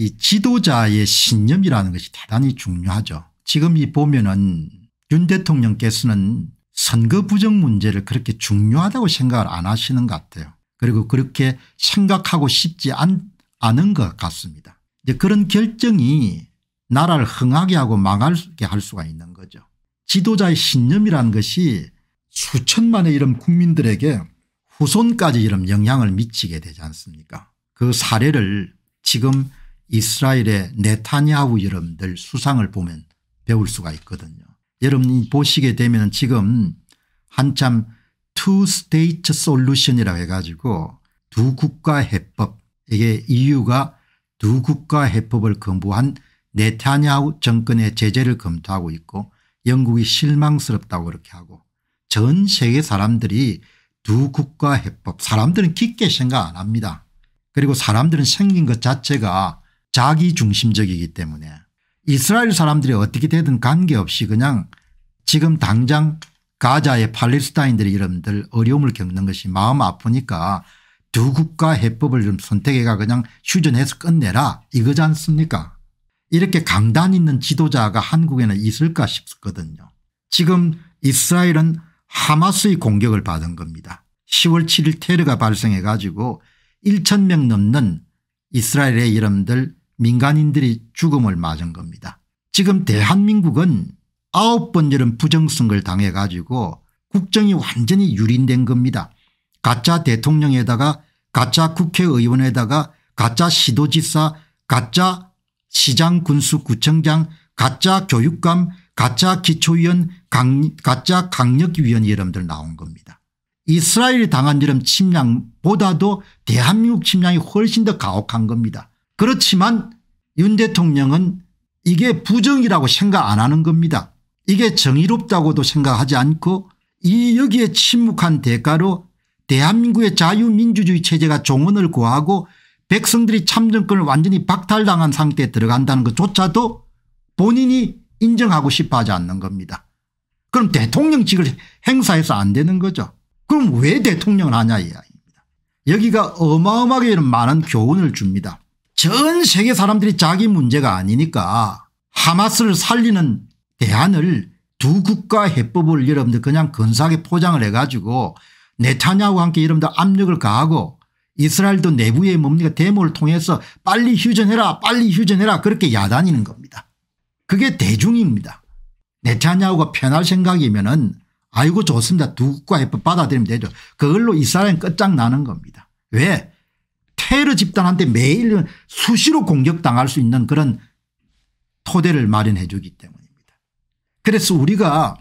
이 지도자의 신념이라는 것이 대단히 중요하죠. 지금 이 보면은 윤 대통령께서는 선거 부정 문제를 그렇게 중요하다고 생각을 안 하시는 것 같아요. 그리고 그렇게 생각하고 싶지 않, 않은 것 같습니다. 이제 그런 결정이 나라를 흥하게 하고 망하게 할 수가 있는 거죠. 지도자의 신념이라는 것이 수천만의 이런 국민들에게 후손까지 이런 영향을 미치게 되지 않습니까 그 사례를 지금 이스라엘의 네타냐후 여러분들 수상을 보면 배울 수가 있거든요. 여러분이 보시게 되면 지금 한참 two state 이라고 해가지고 두 국가 해법 이게 EU가 두 국가 해법을 거부한 네타냐후 정권의 제재를 검토하고 있고 영국이 실망스럽다고 그렇게 하고 전 세계 사람들이 두 국가 해법 사람들은 깊게 생각 안 합니다. 그리고 사람들은 생긴 것 자체가 자기중심적이기 때문에 이스라엘 사람들이 어떻게 되든 관계없이 그냥 지금 당장 가자의 팔레스타인들의 이름들 어려움을 겪는 것이 마음 아프니까 두 국가 해법을 좀 선택해가 그냥 휴전해서 끝내라 이거지 않습니까 이렇게 강단 있는 지도자가 한국에는 있을까 싶거든요. 었 지금 이스라엘은 하마스의 공격을 받은 겁니다. 10월 7일 테러가 발생해 가지고 1천 명 넘는 이스라엘의 이름들 민간인들이 죽음을 맞은 겁니다. 지금 대한민국은 아홉 번 이런 부정선거를 당해 가지고 국정이 완전히 유린된 겁니다. 가짜 대통령에다가 가짜 국회의원에다가 가짜 시도지사 가짜 시장 군수 구청장 가짜 교육감 가짜 기초위원 강, 가짜 강력위원 이름들 나온 겁니다. 이스라엘이 당한 이름 침략보다도 대한민국 침략이 훨씬 더 가혹한 겁니다. 그렇지만 윤 대통령은 이게 부정이라고 생각 안 하는 겁니다. 이게 정의롭다고도 생각하지 않고 이 여기에 침묵한 대가로 대한민국의 자유민주주의 체제가 종언을 구하고 백성들이 참정권을 완전히 박탈당한 상태에 들어간다는 것조차도 본인이 인정하고 싶어하지 않는 겁니다. 그럼 대통령직을 행사해서 안 되는 거죠. 그럼 왜 대통령을 하냐 이 이야기입니다. 여기가 어마어마하게 많은 교훈을 줍니다. 전 세계 사람들이 자기 문제가 아니니까 하마스를 살리는 대안을 두 국가 해법을 여러분들 그냥 근사하게 포장을 해가지고 네타냐와 함께 여러분들 압력을 가하고 이스라엘도 내부의 뭡니까 데모를 통해서 빨리 휴전해라 빨리 휴전해라 그렇게 야단이는 겁니다. 그게 대중입니다. 네타냐후가 편할 생각이면 은 아이고 좋습니다. 두 국가 해법 받아들이면 되죠. 그걸로 이스라엘은 끝장나는 겁니다. 왜 테러 집단한테 매일 수시로 공격당할 수 있는 그런 토대를 마련해 주기 때문입니다. 그래서 우리가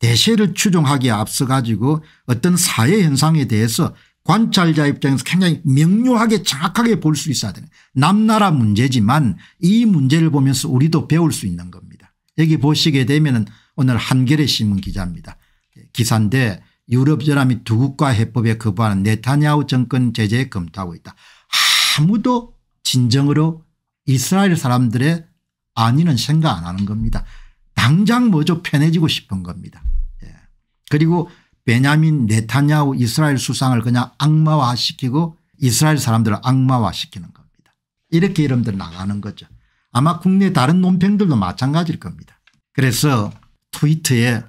대세를 추종하기에 앞서 가지고 어떤 사회 현상에 대해서 관찰자 입장에서 굉장히 명료하게 정확하게 볼 수 있어야 되는 남나라 문제지만 이 문제를 보면서 우리도 배울 수 있는 겁니다. 여기 보시게 되면 오늘 한겨레 신문 기자입니다. 기사인데 유럽연합이 두 국가 해법에 거부하는 네타냐후 정권 제재에 검토하고 있다. 아무도 진정으로 이스라엘 사람들의 아니는 생각 안 하는 겁니다. 당장 먼저 편해지고 싶은 겁니다. 예. 그리고 베냐민 네타냐후 이스라엘 수상을 그냥 악마화시키고 이스라엘 사람들을 악마화시키는 겁니다. 이렇게 이름들 나가는 거죠. 아마 국내 다른 논평들도 마찬가지일 겁니다. 그래서 트위터에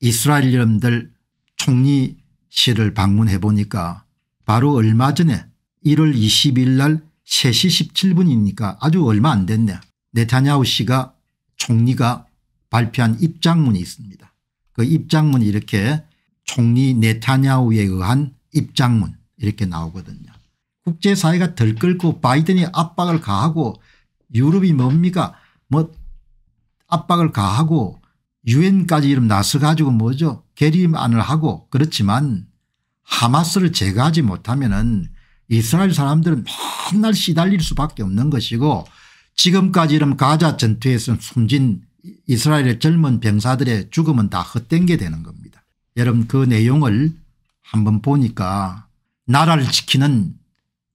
이스라엘 이름들 총리실을 방문해 보니까 바로 얼마 전에 1월 20일 날 3시 17분이니까 아주 얼마 안 됐네. 네타냐후 씨가 총리가 발표한 입장문이 있습니다. 그 입장문이 이렇게 총리 네타냐후에 의한 입장문 이렇게 나오거든요. 국제사회가 덜 끓고 바이든이 압박을 가하고 유럽이 뭡니까 뭐 압박을 가하고 유엔까지 이름 나서 가지고 뭐죠 계림안을 하고 그렇지만 하마스를 제거하지 못하면 은 이스라엘 사람들은 맨날 시달릴 수밖에 없는 것이고 지금까지 이런 가자 전투에서 숨진 이스라엘의 젊은 병사들의 죽음은 다 헛된 게 되는 겁니다. 여러분 그 내용을 한번 보니까 나라를 지키는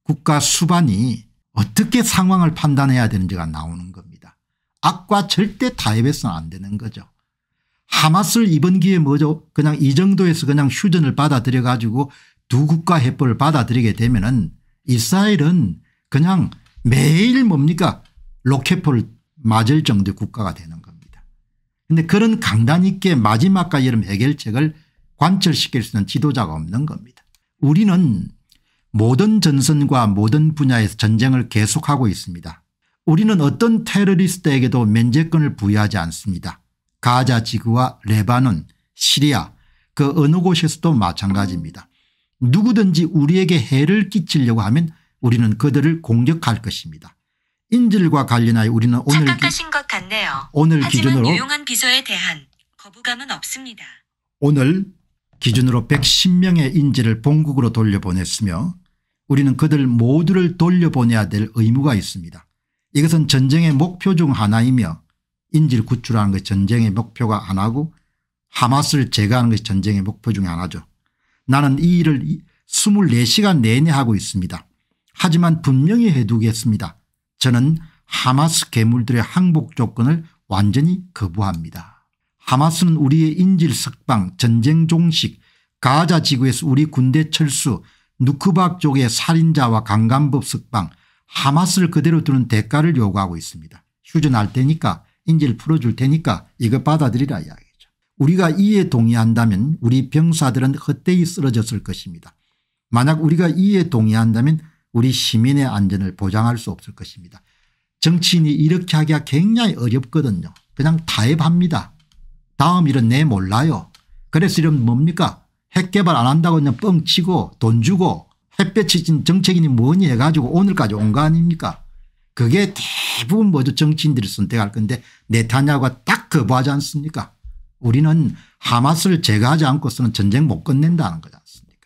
국가 수반이 어떻게 상황을 판단해야 되는지가 나오는 겁니다. 악과 절대 타협해서는 안 되는 거죠. 하마스를 이번 기회에 뭐죠 그냥 이 정도에서 그냥 휴전을 받아들여 가지고 두 국가 해법을 받아들이게 되면은 이스라엘은 그냥 매일 뭡니까 로켓포를 맞을 정도의 국가가 되는 겁니다. 그런데 그런 강단 있게 마지막까지 이런 해결책을 관철시킬 수 있는 지도자가 없는 겁니다. 우리는 모든 전선과 모든 분야에서 전쟁을 계속하고 있습니다. 우리는 어떤 테러리스트에게도 면제권을 부여하지 않습니다. 가자 지구와 레바논, 시리아 그 어느 곳에서도 마찬가지입니다. 누구든지 우리에게 해를 끼치려고 하면 우리는 그들을 공격할 것입니다. 인질과 관련하여 우리는 오늘, 오늘 기준으로 유용한 비서에 대한 거부감은 없습니다. 오늘 기준으로 110명의 인질을 본국으로 돌려보냈으며 우리는 그들 모두를 돌려보내야 될 의무가 있습니다. 이것은 전쟁의 목표 중 하나이며 인질 구출하는 것이 전쟁의 목표가 하나고 하마스를 제거하는 것이 전쟁의 목표 중 하나죠. 나는 이 일을 24시간 내내 하고 있습니다. 하지만 분명히 해두겠습니다. 저는 하마스 괴물들의 항복 조건을 완전히 거부합니다. 하마스는 우리의 인질 석방, 전쟁 종식, 가자 지구에서 우리 군대 철수, 누크박 쪽의 살인자와 강간법 석방, 하마스를 그대로 두는 대가를 요구하고 있습니다. 휴전할 테니까 인질 풀어줄 테니까 이거 받아들이라 이야기. 우리가 이에 동의한다면 우리 병사들은 헛되이 쓰러졌을 것입니다. 만약 우리가 이에 동의한다면 우리 시민의 안전을 보장할 수 없을 것입니다. 정치인이 이렇게 하기가 굉장히 어렵거든요. 그냥 타협합니다. 다음 일은 내 몰라요. 그래서 이러 뭡니까 핵 개발 안 한다고 그냥 뻥치고 돈 주고 햇볕이 정책인이 뭐니 해가지고 오늘까지 온 거 아닙니까 그게 대부분 뭐죠 정치인들이 선택할 건데 네타냐고딱 거부하지 않습니까 우리는 하마스를 제거하지 않고서는 전쟁 못 끝낸다는 거지 않습니까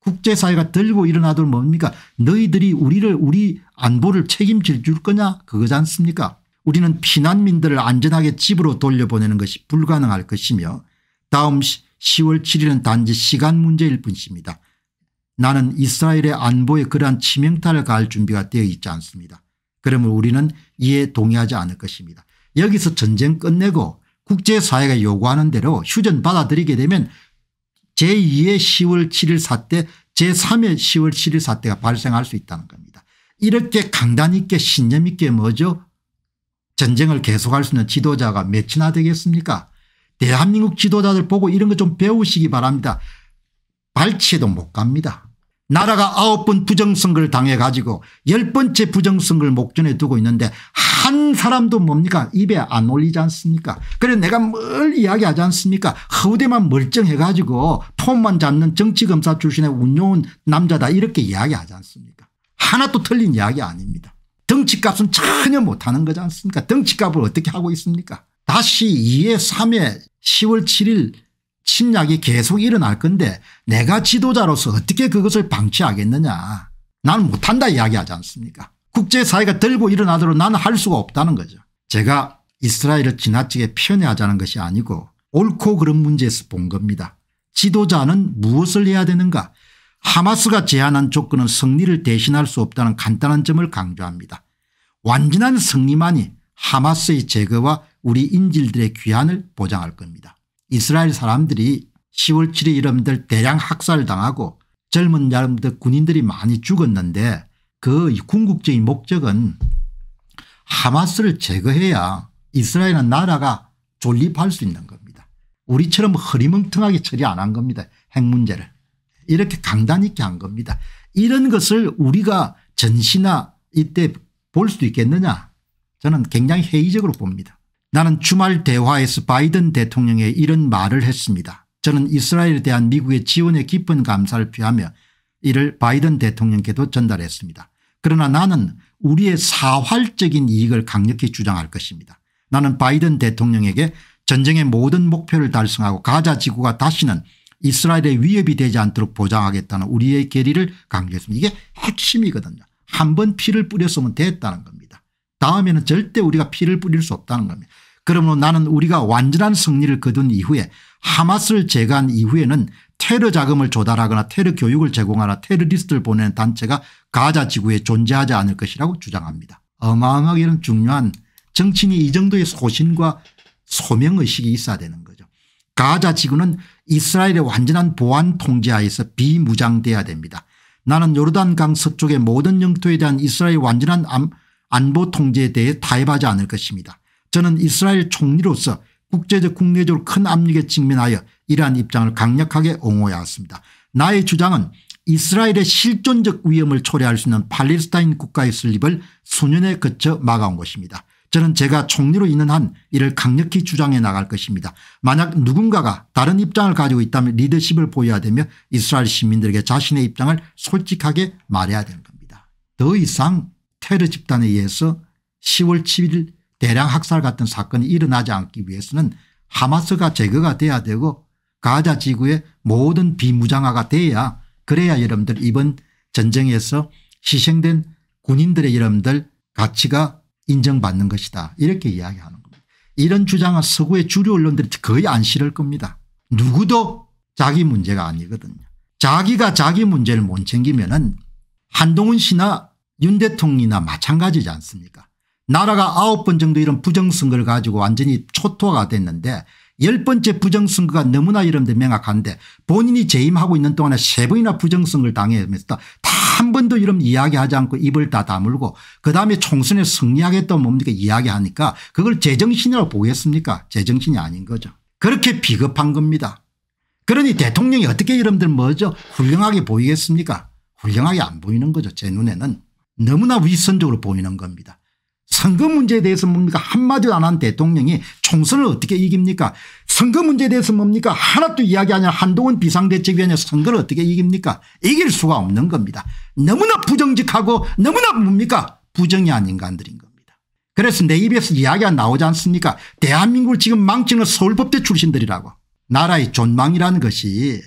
국제사회가 들고 일어나도 뭡니까 너희들이 우리를 우리 안보를 책임질 줄 거냐 그거지 않습니까 우리는 피난민들을 안전하게 집으로 돌려보내는 것이 불가능할 것이며 다음 10월 7일은 단지 시간 문제일 뿐입니다. 나는 이스라엘의 안보에 그러한 치명타를 가할 준비가 되어 있지 않습니다. 그러면 우리는 이에 동의하지 않을 것입니다. 여기서 전쟁 끝내고 국제사회가 요구하는 대로 휴전 받아들이게 되면 제2의 10월 7일 사태 제3의 10월 7일 사태가 발생할 수 있다는 겁니다. 이렇게 강단 있게 신념 있게 뭐죠 전쟁을 계속할 수 있는 지도자가 몇이나 되겠습니까 대한민국 지도자들 보고 이런 거 좀 배우시기 바랍니다. 발치에도 못 갑니다. 나라가 아홉 번 부정선거를 당해 가지고 열 번째 부정선거를 목전에 두고 있는데 한 사람도 뭡니까 입에 안 올리지 않습니까 그래서 내가 뭘 이야기하지 않습니까 허우대만 멀쩡해 가지고 폼만 잡는 정치검사 출신의 운용은 남자다 이렇게 이야기하지 않습니까 하나도 틀린 이야기 아닙니다 덩치값은 전혀 못하는 거지 않습니까 덩치값을 어떻게 하고 있습니까 다시 2회 3회 10월 7일 침략이 계속 일어날 건데 내가 지도자로서 어떻게 그것을 방치하겠느냐 나는 못한다 이야기하지 않습니까 국제사회가 들고 일어나도록 나는 할 수가 없다는 거죠 제가 이스라엘을 지나치게 편애하자는 것이 아니고 옳고 그른 문제에서 본 겁니다 지도자는 무엇을 해야 되는가 하마스가 제안한 조건은 승리를 대신할 수 없다는 간단한 점을 강조합니다 완전한 승리만이 하마스의 제거와 우리 인질들의 귀환을 보장할 겁니다 이스라엘 사람들이 10월 7일 이름들 대량 학살당하고 젊은 사람들 군인들이 많이 죽었는데 그 궁극적인 목적은 하마스를 제거해야 이스라엘은 나라가 존립할 수 있는 겁니다. 우리처럼 허리멍텅하게 처리 안 한 겁니다. 핵 문제를. 이렇게 강단 있게 한 겁니다. 이런 것을 우리가 전시나 이때 볼 수 있겠느냐 저는 굉장히 회의적으로 봅니다. 나는 주말 대화에서 바이든 대통령의 이런 말을 했습니다. 저는 이스라엘에 대한 미국의 지원에 깊은 감사를 표하며 이를 바이든 대통령께도 전달했습니다. 그러나 나는 우리의 사활적인 이익을 강력히 주장할 것입니다. 나는 바이든 대통령에게 전쟁의 모든 목표를 달성하고 가자 지구가 다시는 이스라엘의 위협이 되지 않도록 보장하겠다는 우리의 결의를 강조했습니다. 이게 핵심이거든요. 한 번 피를 뿌렸으면 됐다는 겁니다. 다음에는 절대 우리가 피를 뿌릴 수 없다는 겁니다. 그러므로 나는 우리가 완전한 승리를 거둔 이후에 하마스를 제거한 이후에는 테러 자금을 조달하거나 테러 교육을 제공하나 테러리스트를 보내는 단체가 가자 지구에 존재하지 않을 것이라고 주장합니다. 어마어마하게 이런 중요한 정치인이 이 정도의 소신과 소명의식이 있어야 되는 거죠. 가자 지구는 이스라엘의 완전한 보안 통제하에서 비무장돼야 됩니다. 나는 요르단강 서쪽의 모든 영토에 대한 이스라엘 의 완전한 안보 통제에 대해 타협하지 않을 것입니다. 저는 이스라엘 총리로서 국제적 국내적으로 큰 압력에 직면하여 이러한 입장을 강력하게 옹호해 왔습니다. 나의 주장은 이스라엘의 실존적 위험을 초래할 수 있는 팔레스타인 국가의 슬립을 수년에 거쳐 막아온 것입니다. 저는 제가 총리로 있는 한 이를 강력히 주장해 나갈 것입니다. 만약 누군가가 다른 입장을 가지고 있다면 리더십을 보여야 되며 이스라엘 시민들에게 자신의 입장을 솔직하게 말해야 되는 겁니다. 더 이상 테러 집단에 의해서 10월 7일 대량 학살 같은 사건이 일어나지 않기 위해서는 하마스가 제거가 돼야 되고 가자 지구의 모든 비무장화가 돼야 그래야 여러분들 이번 전쟁에서 희생된 군인들의 여러분들 가치가 인정받는 것이다 이렇게 이야기하는 겁니다. 이런 주장은 서구의 주류 언론들이 거의 안 실을 겁니다. 누구도 자기 문제가 아니거든요. 자기가 자기 문제를 못 챙기면 은 한동훈 씨나 윤 대통령이나 마찬가지지 않습니까 나라가 아홉 번 정도 이런 부정선거를 가지고 완전히 초토화가 됐는데 열 번째 부정선거가 너무나 이름도 명확한데 본인이 재임하고 있는 동안에 세 번이나 부정선거를 당해면서 다 한 번도 이런 이야기하지 않고 입을 다 다물고 그다음에 총선에 승리하겠다 뭡니까 이야기하니까 그걸 제정신이라고 보겠습니까 제정신이 아닌 거죠. 그렇게 비겁한 겁니다. 그러니 대통령이 어떻게 이름들 뭐죠 훌륭하게 보이겠습니까 훌륭하게 안 보이는 거죠 제 눈에는 너무나 위선적으로 보이는 겁니다. 선거 문제에 대해서 뭡니까 한마디도 안 한 대통령이 총선을 어떻게 이깁니까 선거 문제에 대해서 뭡니까 하나도 이야기하냐 한동훈 비상대책위원회 선거를 어떻게 이깁니까 이길 수가 없는 겁니다. 너무나 부정직하고 너무나 뭡니까 부정이 아닌 인간들인 겁니다. 그래서 내 입에서 이야기가 나오지 않습니까 대한민국을 지금 망치는 서울법대 출신들이라고 나라의 존망이라는 것이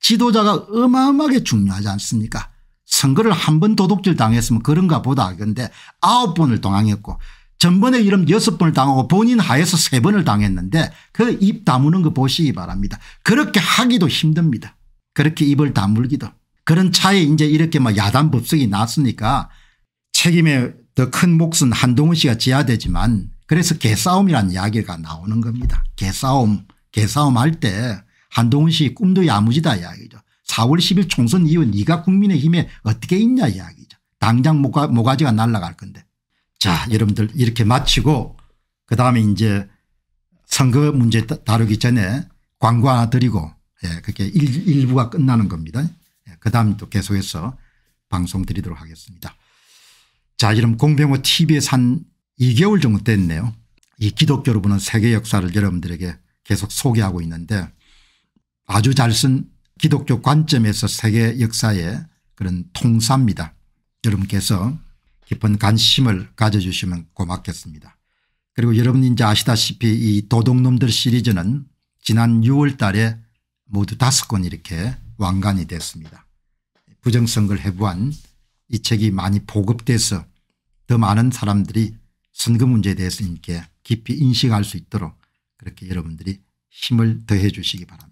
지도자가 어마어마하게 중요하지 않습니까 선거를 한 번 도둑질 당했으면 그런가 보다. 그런데 아홉 번을 당했고 전번에 이름 여섯 번을 당하고 본인 하에서 세 번을 당했는데 그 입 다무는 거 보시기 바랍니다. 그렇게 하기도 힘듭니다. 그렇게 입을 다물기도. 그런 차에 이제 이렇게 막 야단 법석이 났으니까 책임의 더큰 몫은 한동훈 씨가 지어야 되지만 그래서 개싸움이라는 이야기가 나오는 겁니다. 개싸움 개싸움 할 때 한동훈 씨 꿈도 야무지다 이야기 4월 10일 총선 이후 네가 국민의힘에 어떻게 있냐 이야기죠. 당장 모가, 모가지가 날아갈 건데. 자 여러분들 이렇게 마치고 그다음에 이제 선거 문제 다루기 전에 광고 하나 드리고 예, 그렇게 일, 일 부가 끝나는 겁니다. 예, 그다음 또 계속해서 방송 드리도록 하겠습니다. 자 여러분 공병호 t v 에산 2개월 정도 됐네요. 이 기독교로 보는 세계 역사를 여러분들에게 계속 소개하고 있는데 아주 잘쓴 기독교 관점에서 세계 역사의 그런 통사입니다. 여러분께서 깊은 관심을 가져주시면 고맙겠습니다. 그리고 여러분 이제 아시다시피 이 도둑놈들 시리즈는 지난 6월 달에 모두 다섯 권 이렇게 왕관이 됐습니다. 부정선거를 해부한 이 책이 많이 보급돼서 더 많은 사람들이 선거 문제에 대해서 이렇게 깊이 인식할 수 있도록 그렇게 여러분들이 힘을 더해 주시기 바랍니다.